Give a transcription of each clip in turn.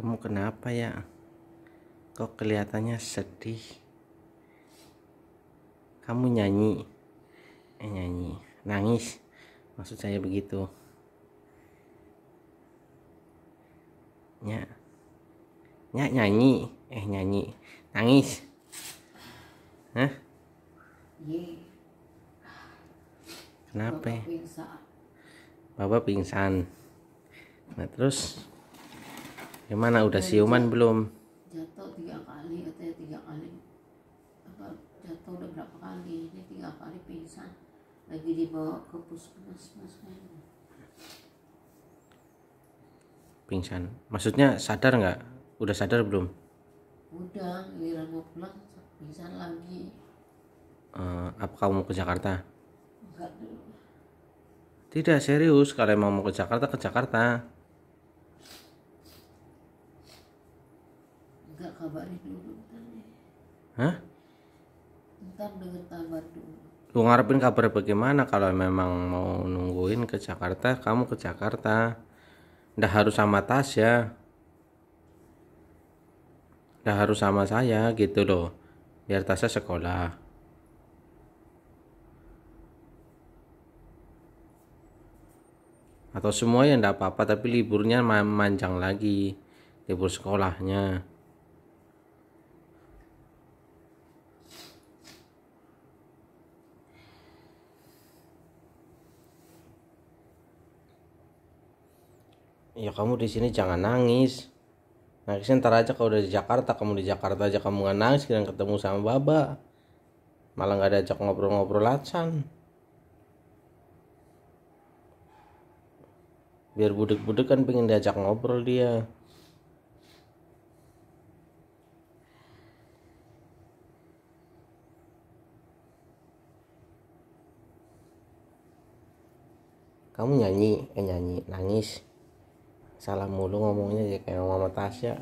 kamu kenapa ya kok kelihatannya sedih kamu nyanyi eh nyanyi nangis maksud saya begitu nyak nyak nyanyi eh nyanyi nangis hah kenapa ya? bapak pingsan nah terus Gimana udah siuman jatuh, belum? Jatuh tiga kali, katanya tiga kali. Apa jatuh udah berapa kali? ini tiga kali pingsan. Lagi dibawa ke puskesmas mas Pingsan. Maksudnya sadar nggak? Udah sadar belum? Udah, giliran mau pulang pingsan lagi. Uh, apa kamu mau ke Jakarta? Enggak dulu. Tidak serius, kalau emang mau ke Jakarta ke Jakarta. kabarin dulu Hah? Ntar denger kabar dulu. Lu ngarepin kabar bagaimana kalau memang mau nungguin ke Jakarta, kamu ke Jakarta. Nggak harus sama Tas ya, Nggak harus sama saya gitu loh. Biar Tasnya sekolah. atau semua yang tidak apa-apa tapi liburnya memanjang lagi libur sekolahnya ya kamu di sini jangan nangis nangisnya ntar aja kalau udah di Jakarta kamu di Jakarta aja kamu nggak nangis kira ketemu sama Baba malah nggak ajak ngobrol-ngobrol lacan biar budek-budek kan pengen diajak ngobrol dia kamu nyanyi eh nyanyi nangis salah mulu ngomongnya ya kayak mama Tasya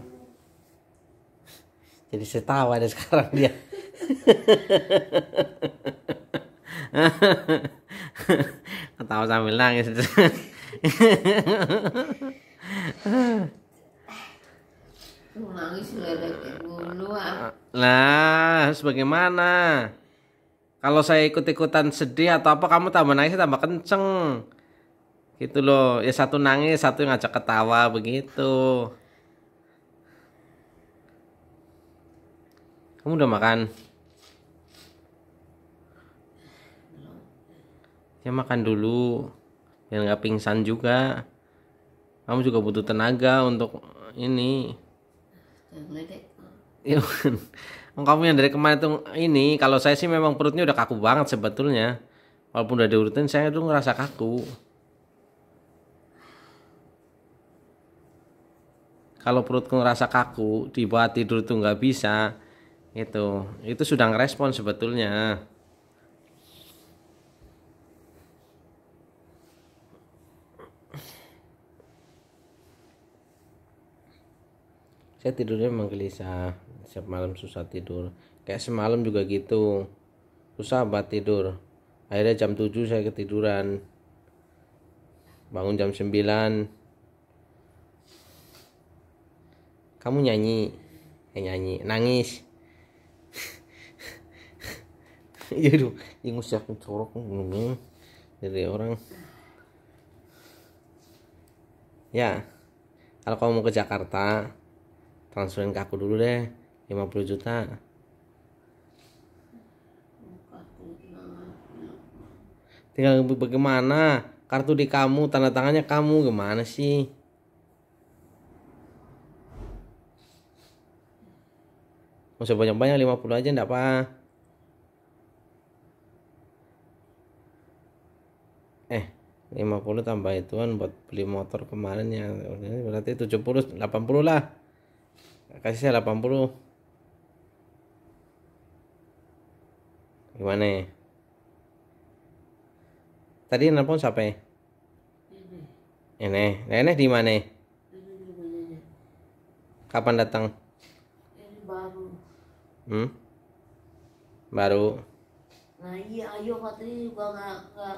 jadi saya tahu ada sekarang dia ketawa sambil nangis Nah, sebagaimana? Kalau saya ikut-ikutan sedih atau apa kamu tambah nangis tambah kenceng gitu loh ya satu nangis satu ngajak ketawa begitu kamu udah makan ya makan dulu yang nggak pingsan juga kamu juga butuh tenaga untuk ini ya kamu yang dari kemarin tuh ini kalau saya sih memang perutnya udah kaku banget sebetulnya walaupun udah diurutin saya tuh ngerasa kaku kalau perutku ngerasa kaku dibuat tidur tuh nggak bisa itu itu sudah ngerespon sebetulnya saya tidurnya memang gelisah setiap malam susah tidur kayak semalam juga gitu susah buat tidur akhirnya jam 7 saya ketiduran bangun jam 9 kamu nyanyi eh, nyanyi nangis iya dong yang siapin corok dari orang ya kalau kamu mau ke Jakarta transferin ke aku dulu deh 50 juta tinggal bagaimana kartu di kamu tanda tangannya kamu gimana sih Mau sebanyak-banyak 50 aja enggak apa. Eh, 50 tambah ituan buat beli motor kemarin ya. Berarti 70 80 lah. Kasih saya 80. Gimana ya? Tadi nelpon siapa ya? Ini, Nenek di mana? Ya? Ya? Kapan datang? hmm? baru nah iya ayo katanya juga nggak nggak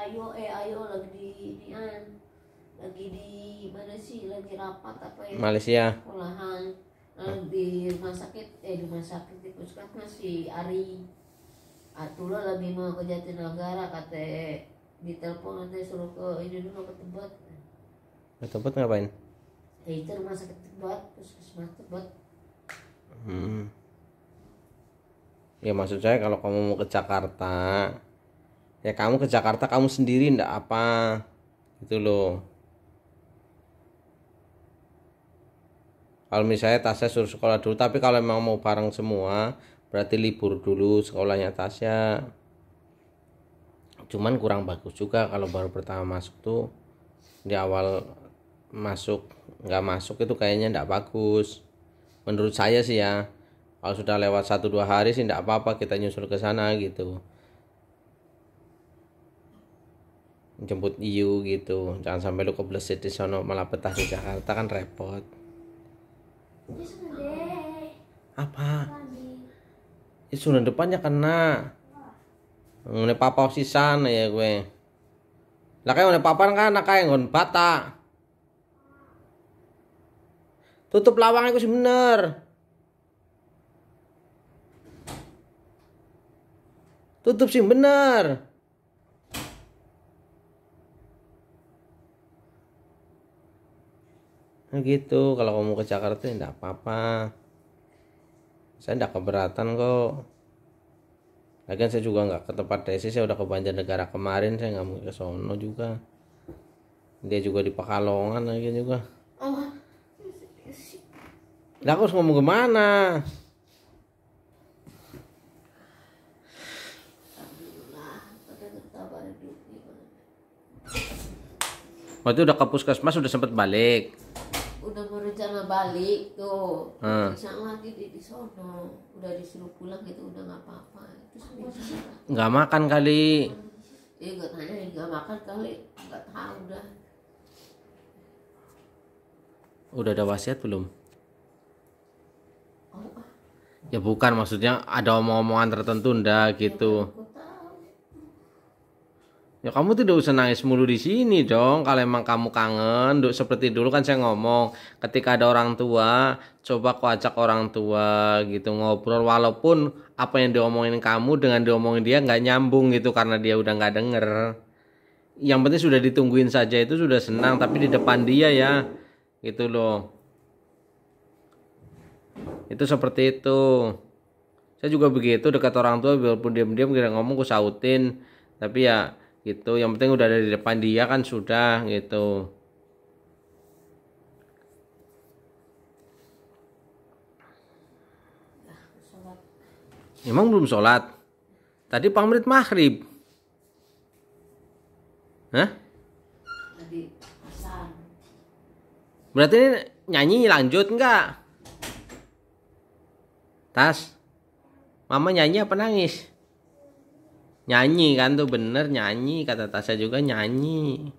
ayo eh ayo lagi di an, lagi di mana sih lagi rapat apa ya Malaysia sekolahan nah, di rumah sakit eh di rumah sakit di puskesmas si Ari Atulah lagi mau ke Jatinegara kata di telepon nanti suruh ke ini dulu ke tempat. ke tempat ngapain? Eh itu rumah sakit tempat, puskesmas tempat. hmm ya maksud saya kalau kamu mau ke Jakarta ya kamu ke Jakarta kamu sendiri ndak apa itu loh kalau misalnya Tasya suruh sekolah dulu tapi kalau emang mau bareng semua berarti libur dulu sekolahnya Tasya cuman kurang bagus juga kalau baru pertama masuk tuh di awal masuk nggak masuk itu kayaknya ndak bagus menurut saya sih ya kalau sudah lewat satu dua hari sih tidak apa-apa kita nyusul ke sana gitu jemput iu gitu jangan sampai lu kebleset di sana malah petah di Jakarta kan repot apa isunan depannya kena ngene papa sisan ya gue lah kayak ngene papan kan anak kayak ngon bata tutup lawang itu sih bener Tutup sih benar. Nah gitu, kalau kamu ke Jakarta tidak ya apa-apa. Saya tidak keberatan kok. Lagian saya juga nggak ke tempat Desi, saya udah ke Banjarnegara kemarin, saya nggak mau ke Sono juga. Dia juga di Pekalongan lagi juga. Oh. Lah aku harus ngomong kemana? Waktu udah ke puskesmas udah sempet balik. Udah berencana balik tuh. Hmm. lagi di, di sono. Udah disuruh pulang gitu udah nggak apa-apa. Nggak makan kali. Iya nggak tanya ya, nggak makan kali. Nggak tahu Udah. Udah ada wasiat belum? Oh. Ya bukan maksudnya ada omong-omongan tertentu ndak iya, gitu. Ya Ya kamu tidak usah nangis mulu di sini dong. Kalau emang kamu kangen, duk seperti dulu kan saya ngomong, ketika ada orang tua, coba kau ajak orang tua gitu ngobrol walaupun apa yang diomongin kamu dengan diomongin dia nggak nyambung gitu karena dia udah nggak denger. Yang penting sudah ditungguin saja itu sudah senang, tapi di depan dia ya gitu loh. Itu seperti itu. Saya juga begitu dekat orang tua walaupun diam-diam kira ngomong ku sautin, tapi ya gitu yang penting udah ada di depan dia kan sudah gitu Emang belum sholat? Tadi pamrit maghrib. Hah? Berarti ini nyanyi lanjut enggak? Tas. Mama nyanyi apa nangis? nyanyi kan tuh bener nyanyi kata Tasya juga nyanyi